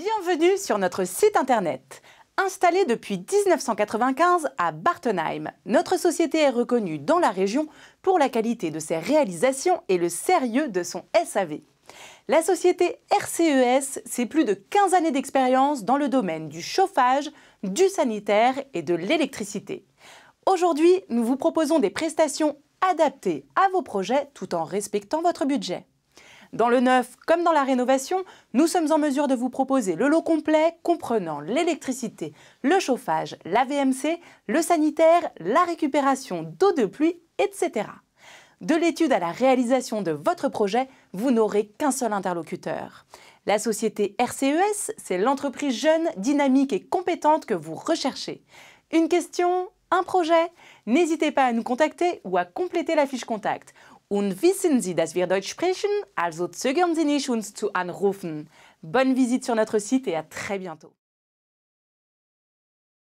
Bienvenue sur notre site internet. Installé depuis 1995 à Bartenheim, notre société est reconnue dans la région pour la qualité de ses réalisations et le sérieux de son SAV. La société RCES, c'est plus de 15 années d'expérience dans le domaine du chauffage, du sanitaire et de l'électricité. Aujourd'hui, nous vous proposons des prestations adaptées à vos projets tout en respectant votre budget. Dans le neuf comme dans la rénovation, nous sommes en mesure de vous proposer le lot complet comprenant l'électricité, le chauffage, la VMC, le sanitaire, la récupération d'eau de pluie, etc. De l'étude à la réalisation de votre projet, vous n'aurez qu'un seul interlocuteur. La société RCES, c'est l'entreprise jeune, dynamique et compétente que vous recherchez. Une question, un projet N'hésitez pas à nous contacter ou à compléter la fiche contact Und wissen Sie, dass wir Deutsch sprechen? Also zögern Sie nicht, uns zu anrufen. Bonne visite sur notre site et à très bientôt.